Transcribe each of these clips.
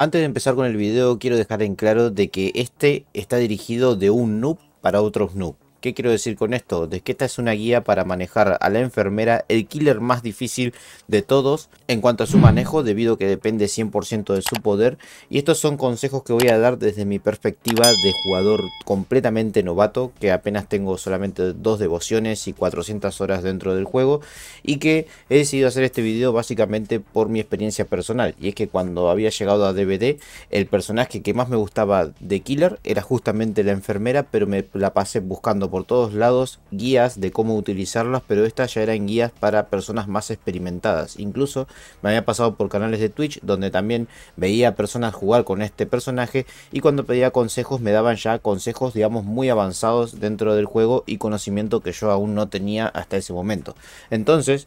Antes de empezar con el video, quiero dejar en claro de que este está dirigido de un noob para otros noob. ¿Qué quiero decir con esto? De que esta es una guía para manejar a la enfermera, el killer más difícil de todos en cuanto a su manejo, debido a que depende 100% de su poder. Y estos son consejos que voy a dar desde mi perspectiva de jugador completamente novato, que apenas tengo solamente dos devociones y 400 horas dentro del juego, y que he decidido hacer este video básicamente por mi experiencia personal. Y es que cuando había llegado a DVD, el personaje que más me gustaba de Killer era justamente la enfermera, pero me la pasé buscando por por todos lados guías de cómo utilizarlas, pero estas ya eran guías para personas más experimentadas. Incluso me había pasado por canales de Twitch donde también veía personas jugar con este personaje y cuando pedía consejos me daban ya consejos digamos muy avanzados dentro del juego y conocimiento que yo aún no tenía hasta ese momento. Entonces,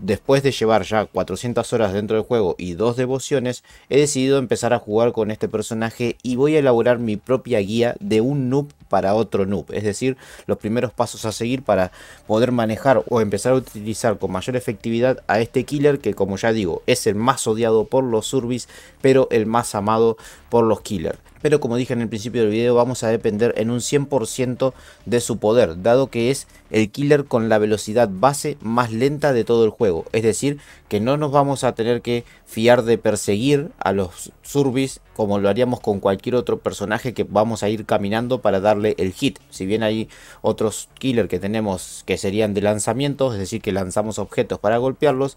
después de llevar ya 400 horas dentro del juego y dos devociones, he decidido empezar a jugar con este personaje y voy a elaborar mi propia guía de un noob para otro noob. Es decir, los primeros pasos a seguir para poder manejar o empezar a utilizar con mayor efectividad a este killer que como ya digo es el más odiado por los surbis pero el más amado por los killers pero como dije en el principio del video vamos a depender en un 100% de su poder, dado que es el killer con la velocidad base más lenta de todo el juego, es decir, que no nos vamos a tener que fiar de perseguir a los Zurbis como lo haríamos con cualquier otro personaje que vamos a ir caminando para darle el hit, si bien hay otros killer que tenemos que serían de lanzamiento, es decir, que lanzamos objetos para golpearlos,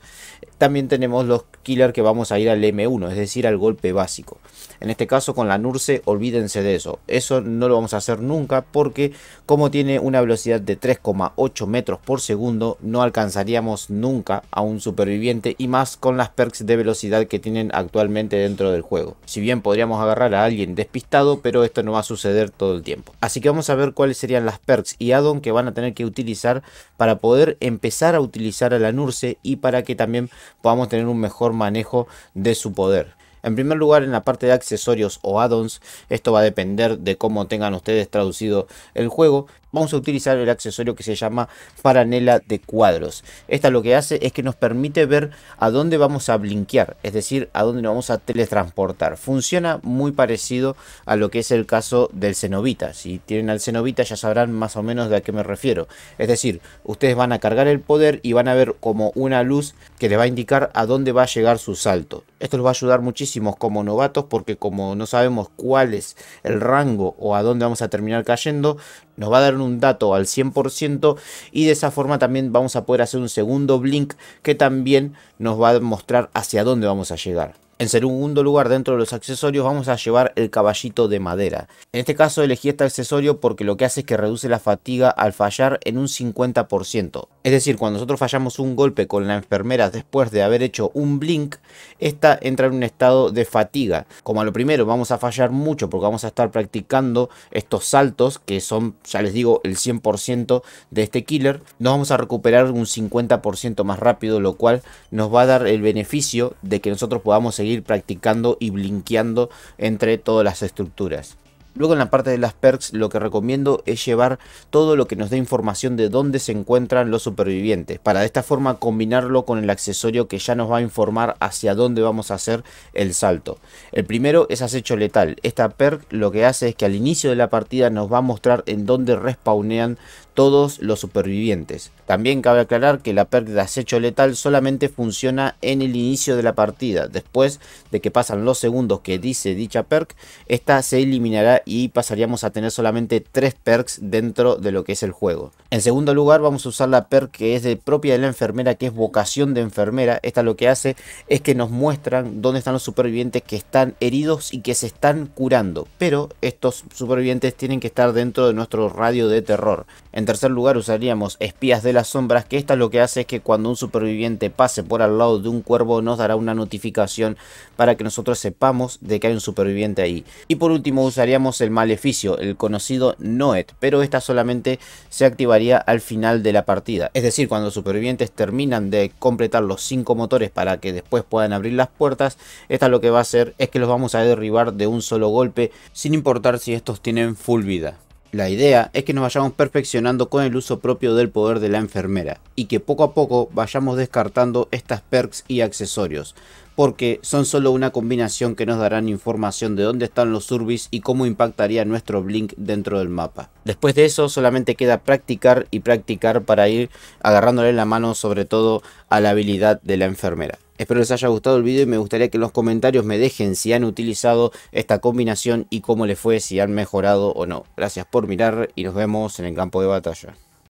también tenemos los killer que vamos a ir al M1, es decir, al golpe básico. En este caso con la Nurse olvídense de eso. Eso no lo vamos a hacer nunca porque como tiene una velocidad de 3,8 metros por segundo, no alcanzaríamos nunca a un superviviente y más con las perks de velocidad que tienen actualmente dentro del juego. Si bien podríamos agarrar a alguien despistado, pero esto no va a suceder todo el tiempo. Así que vamos a ver cuáles serían las perks y addon que van a tener que utilizar para poder empezar a utilizar a la Nurse y para que también podamos tener un mejor manejo de su poder. En primer lugar, en la parte de accesorios o add-ons, esto va a depender de cómo tengan ustedes traducido el juego, vamos a utilizar el accesorio que se llama Paranela de cuadros. Esta lo que hace es que nos permite ver a dónde vamos a blinquear, es decir, a dónde nos vamos a teletransportar. Funciona muy parecido a lo que es el caso del cenovita. Si tienen al cenovita ya sabrán más o menos de a qué me refiero. Es decir, ustedes van a cargar el poder y van a ver como una luz que les va a indicar a dónde va a llegar su salto. Esto les va a ayudar muchísimo como novatos porque como no sabemos cuál es el rango o a dónde vamos a terminar cayendo, nos va a dar un dato al 100% y de esa forma también vamos a poder hacer un segundo blink que también nos va a mostrar hacia dónde vamos a llegar. En segundo lugar, dentro de los accesorios vamos a llevar el caballito de madera. En este caso elegí este accesorio porque lo que hace es que reduce la fatiga al fallar en un 50%. Es decir, cuando nosotros fallamos un golpe con la enfermera después de haber hecho un blink, esta entra en un estado de fatiga. Como a lo primero vamos a fallar mucho porque vamos a estar practicando estos saltos que son, ya les digo, el 100% de este killer, nos vamos a recuperar un 50% más rápido, lo cual nos va a dar el beneficio de que nosotros podamos seguir practicando y blinkeando entre todas las estructuras. Luego en la parte de las perks lo que recomiendo es llevar todo lo que nos dé información de dónde se encuentran los supervivientes, para de esta forma combinarlo con el accesorio que ya nos va a informar hacia dónde vamos a hacer el salto. El primero es acecho letal, esta perk lo que hace es que al inicio de la partida nos va a mostrar en dónde respawnean todos los supervivientes. También cabe aclarar que la perk de acecho letal solamente funciona en el inicio de la partida. Después de que pasan los segundos que dice dicha perk, esta se eliminará y pasaríamos a tener solamente tres perks dentro de lo que es el juego. En segundo lugar vamos a usar la perk que es de propia de la enfermera, que es vocación de enfermera. Esta lo que hace es que nos muestran dónde están los supervivientes que están heridos y que se están curando. Pero estos supervivientes tienen que estar dentro de nuestro radio de terror. En tercer lugar usaríamos espías de las sombras, que esta lo que hace es que cuando un superviviente pase por al lado de un cuervo nos dará una notificación para que nosotros sepamos de que hay un superviviente ahí. Y por último usaríamos el maleficio, el conocido Noet, pero esta solamente se activaría al final de la partida. Es decir, cuando los supervivientes terminan de completar los 5 motores para que después puedan abrir las puertas, esta lo que va a hacer es que los vamos a derribar de un solo golpe, sin importar si estos tienen full vida. La idea es que nos vayamos perfeccionando con el uso propio del poder de la enfermera y que poco a poco vayamos descartando estas perks y accesorios, porque son solo una combinación que nos darán información de dónde están los Urbis y cómo impactaría nuestro Blink dentro del mapa. Después de eso solamente queda practicar y practicar para ir agarrándole la mano sobre todo a la habilidad de la enfermera. Espero les haya gustado el video y me gustaría que en los comentarios me dejen si han utilizado esta combinación y cómo les fue, si han mejorado o no. Gracias por mirar y nos vemos en el campo de batalla.